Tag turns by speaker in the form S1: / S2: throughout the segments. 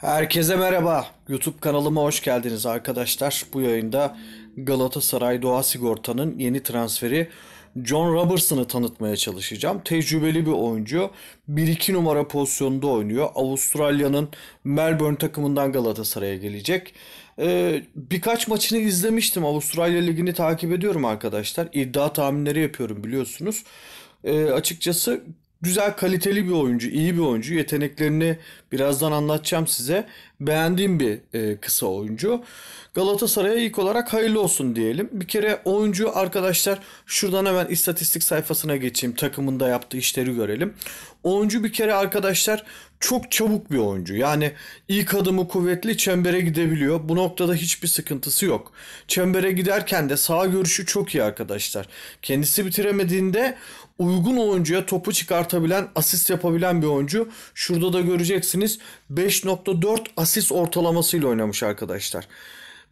S1: Herkese merhaba. YouTube kanalıma hoş geldiniz arkadaşlar. Bu yayında Galatasaray Doğa Sigorta'nın yeni transferi John Robertson'ı tanıtmaya çalışacağım. Tecrübeli bir oyuncu. 1-2 numara pozisyonunda oynuyor. Avustralya'nın Melbourne takımından Galatasaray'a gelecek. Ee, birkaç maçını izlemiştim. Avustralya Ligi'ni takip ediyorum arkadaşlar. İddia tahminleri yapıyorum biliyorsunuz. E, açıkçası güzel kaliteli bir oyuncu, iyi bir oyuncu. Yeteneklerini birazdan anlatacağım size. Beğendiğim bir e, kısa oyuncu. Galatasaray'a ilk olarak hayırlı olsun diyelim. Bir kere oyuncu arkadaşlar şuradan hemen istatistik sayfasına geçeyim. Takımında yaptığı işleri görelim. Oyuncu bir kere arkadaşlar çok çabuk bir oyuncu. Yani ilk adımı kuvvetli çembere gidebiliyor. Bu noktada hiçbir sıkıntısı yok. Çembere giderken de sağ görüşü çok iyi arkadaşlar. Kendisi bitiremediğinde uygun oyuncuya topu çıkartabilen, asist yapabilen bir oyuncu. Şurada da göreceksiniz 5.4 asist ortalamasıyla oynamış arkadaşlar.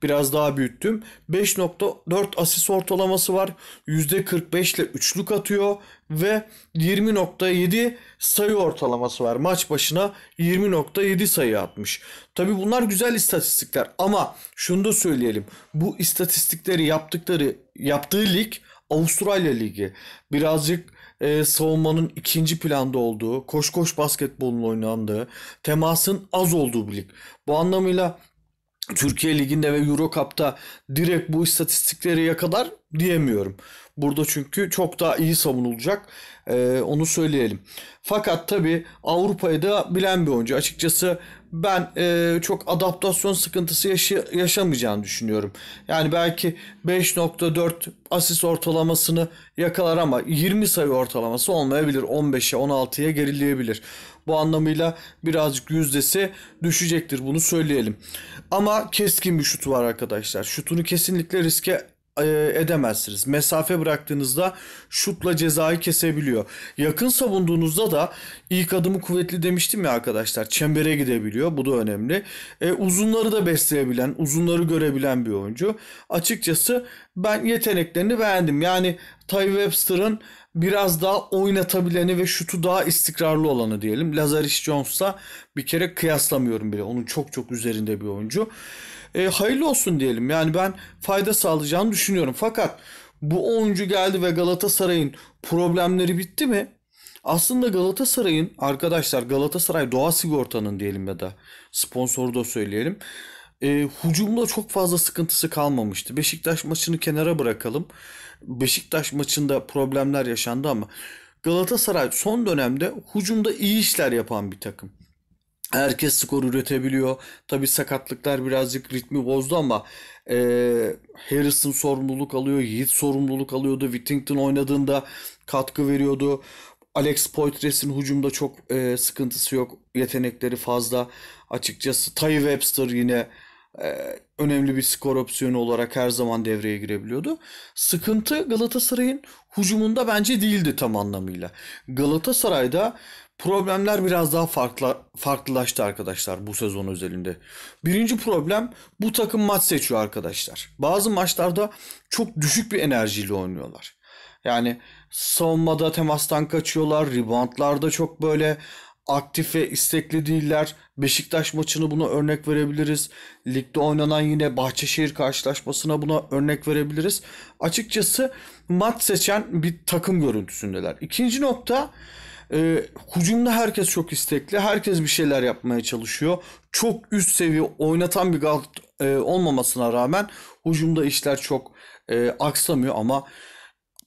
S1: Biraz daha büyüttüm. 5.4 asist ortalaması var. %45 ile üçlük atıyor ve 20.7 sayı ortalaması var. Maç başına 20.7 sayı atmış. Tabi bunlar güzel istatistikler ama şunu da söyleyelim. Bu istatistikleri yaptıkları yaptığı lig Avustralya Ligi. Birazcık e, savunmanın ikinci planda olduğu, koş koş basketbolun oynandığı, temasın az olduğu bir lig. Bu anlamıyla Türkiye Ligi'nde ve Euro Cup'ta direkt bu istatistikleri yakalar diyemiyorum. Burada çünkü çok daha iyi savunulacak. Ee, onu söyleyelim. Fakat tabii Avrupa'yı da bilen bir oyuncu. Açıkçası ben e, çok adaptasyon sıkıntısı yaşa yaşamayacağını düşünüyorum. Yani belki 5.4 asist ortalamasını yakalar ama 20 sayı ortalaması olmayabilir. 15'e 16'ya gerileyebilir. Bu anlamıyla birazcık yüzdesi düşecektir bunu söyleyelim. Ama keskin bir şutu var arkadaşlar. Şutunu kesinlikle riske e, edemezsiniz. Mesafe bıraktığınızda şutla cezayı kesebiliyor. Yakın savunduğunuzda da ilk adımı kuvvetli demiştim ya arkadaşlar. Çembere gidebiliyor. Bu da önemli. E, uzunları da besleyebilen, uzunları görebilen bir oyuncu. Açıkçası ben yeteneklerini beğendim. Yani Ty Webster'ın biraz daha oynatabileni ve şutu daha istikrarlı olanı diyelim. Lazarus Jones'a bir kere kıyaslamıyorum bile. Onun çok çok üzerinde bir oyuncu e, hayırlı olsun diyelim. Yani ben fayda sağlayacağını düşünüyorum. Fakat bu oyuncu geldi ve Galatasaray'ın problemleri bitti mi? Aslında Galatasaray'ın arkadaşlar Galatasaray Doğa Sigorta'nın diyelim ya da sponsoru da söyleyelim. E, hucumda çok fazla sıkıntısı kalmamıştı. Beşiktaş maçını kenara bırakalım. Beşiktaş maçında problemler yaşandı ama Galatasaray son dönemde hucumda iyi işler yapan bir takım. Herkes skor üretebiliyor. Tabii sakatlıklar birazcık ritmi bozdu ama e, Harrison sorumluluk alıyor. Yiğit sorumluluk alıyordu. Whittington oynadığında katkı veriyordu. Alex Poitras'ın hücumda çok e, sıkıntısı yok. Yetenekleri fazla. Açıkçası Ty Webster yine e, önemli bir skor opsiyonu olarak her zaman devreye girebiliyordu. Sıkıntı Galatasaray'ın hucumunda bence değildi tam anlamıyla. Galatasaray'da problemler biraz daha farklı farklılaştı arkadaşlar bu sezon özelinde. Birinci problem bu takım maç seçiyor arkadaşlar. Bazı maçlarda çok düşük bir enerjiyle oynuyorlar. Yani savunmada temastan kaçıyorlar, reboundlarda çok böyle aktif ve istekli değiller. Beşiktaş maçını buna örnek verebiliriz. Ligde oynanan yine Bahçeşehir karşılaşmasına buna örnek verebiliriz. Açıkçası mat seçen bir takım görüntüsündeler. İkinci nokta e, hücumda herkes çok istekli. Herkes bir şeyler yapmaya çalışıyor. Çok üst seviye oynatan bir gal e, olmamasına rağmen hücumda işler çok e, aksamıyor ama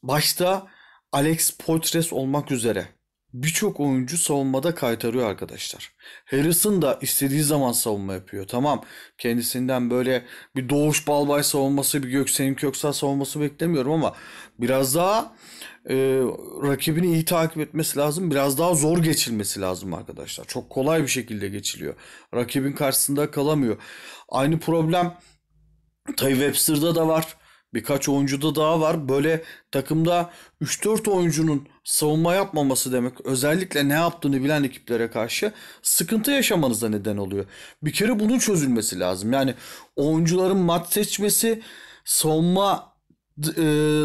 S1: başta Alex Poitres olmak üzere birçok oyuncu savunmada kaytarıyor arkadaşlar. Harrison da istediği zaman savunma yapıyor. Tamam kendisinden böyle bir Doğuş Balbay savunması, bir Göksel'in Köksal savunması beklemiyorum ama biraz daha e, rakibini iyi takip etmesi lazım. Biraz daha zor geçilmesi lazım arkadaşlar. Çok kolay bir şekilde geçiliyor. Rakibin karşısında kalamıyor. Aynı problem Tay Webster'da da var. Birkaç oyuncuda daha var. Böyle takımda 3-4 oyuncunun savunma yapmaması demek özellikle ne yaptığını bilen ekiplere karşı sıkıntı yaşamanıza neden oluyor. Bir kere bunun çözülmesi lazım. Yani oyuncuların mat seçmesi savunma e,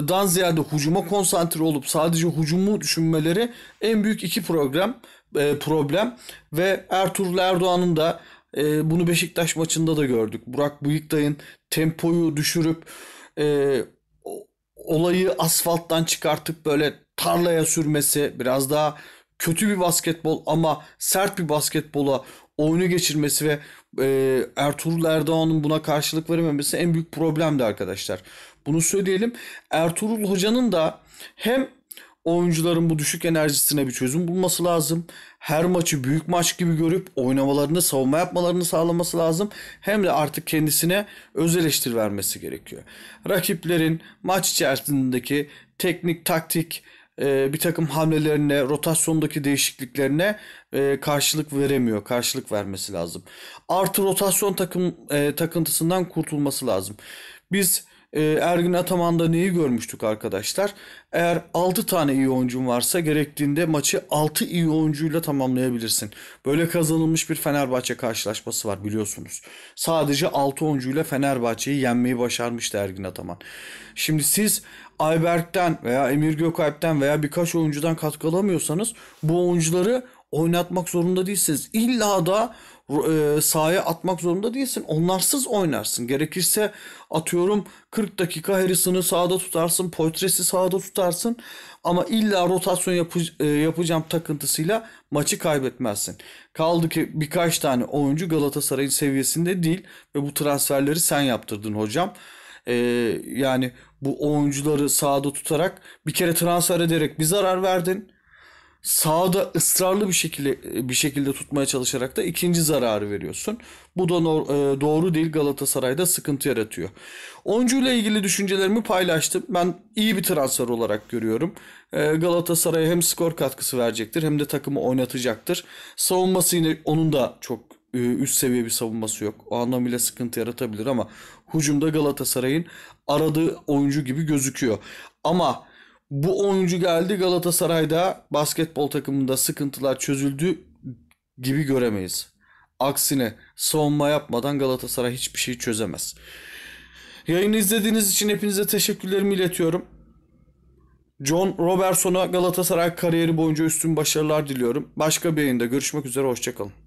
S1: dan ziyade hucuma konsantre olup sadece hucumu düşünmeleri en büyük iki program e, problem ve Ertuğrul Erdoğan'ın da e, bunu Beşiktaş maçında da gördük. Burak Bıyıktay'ın tempoyu düşürüp e, olayı asfalttan çıkartıp böyle tarlaya sürmesi biraz daha kötü bir basketbol ama sert bir basketbola oyunu geçirmesi ve e, Ertuğrul Erdoğan'ın buna karşılık verememesi en büyük problemdi arkadaşlar. Bunu söyleyelim. Ertuğrul Hoca'nın da hem oyuncuların bu düşük enerjisine bir çözüm bulması lazım. Her maçı büyük maç gibi görüp oynamalarını, savunma yapmalarını sağlaması lazım. Hem de artık kendisine öz eleştir vermesi gerekiyor. Rakiplerin maç içerisindeki teknik, taktik, e, bir takım hamlelerine, rotasyondaki değişikliklerine e, karşılık veremiyor. Karşılık vermesi lazım. Artı rotasyon takım e, takıntısından kurtulması lazım. Biz ee, Ergin Ataman'da neyi görmüştük arkadaşlar? Eğer 6 tane iyi oyuncun varsa gerektiğinde maçı 6 iyi oyuncuyla tamamlayabilirsin. Böyle kazanılmış bir Fenerbahçe karşılaşması var biliyorsunuz. Sadece 6 oyuncuyla Fenerbahçe'yi yenmeyi başarmıştı Ergin Ataman. Şimdi siz Ayberk'ten veya Emir Gökalp'ten veya birkaç oyuncudan katkı alamıyorsanız bu oyuncuları oynatmak zorunda değilsiniz. İlla da e, sahaya atmak zorunda değilsin. Onlarsız oynarsın. Gerekirse atıyorum 40 dakika Harrison'ı sahada tutarsın. Poitres'i sahada tutarsın. Ama illa rotasyon yapı, e, yapacağım takıntısıyla maçı kaybetmezsin. Kaldı ki birkaç tane oyuncu Galatasaray'ın seviyesinde değil. Ve bu transferleri sen yaptırdın hocam. E, yani bu oyuncuları sahada tutarak bir kere transfer ederek bir zarar verdin sağda ısrarlı bir şekilde bir şekilde tutmaya çalışarak da ikinci zararı veriyorsun. Bu da e, doğru değil Galatasaray'da sıkıntı yaratıyor. Oyuncu ile ilgili düşüncelerimi paylaştım. Ben iyi bir transfer olarak görüyorum. E, Galatasaray'a hem skor katkısı verecektir hem de takımı oynatacaktır. Savunması yine onun da çok e, üst seviye bir savunması yok. O anlamıyla sıkıntı yaratabilir ama hucumda Galatasaray'ın aradığı oyuncu gibi gözüküyor. Ama bu oyuncu geldi Galatasaray'da basketbol takımında sıkıntılar çözüldü gibi göremeyiz. Aksine savunma yapmadan Galatasaray hiçbir şey çözemez. Yayını izlediğiniz için hepinize teşekkürlerimi iletiyorum. John Robertson'a Galatasaray kariyeri boyunca üstün başarılar diliyorum. Başka bir yayında görüşmek üzere hoşçakalın.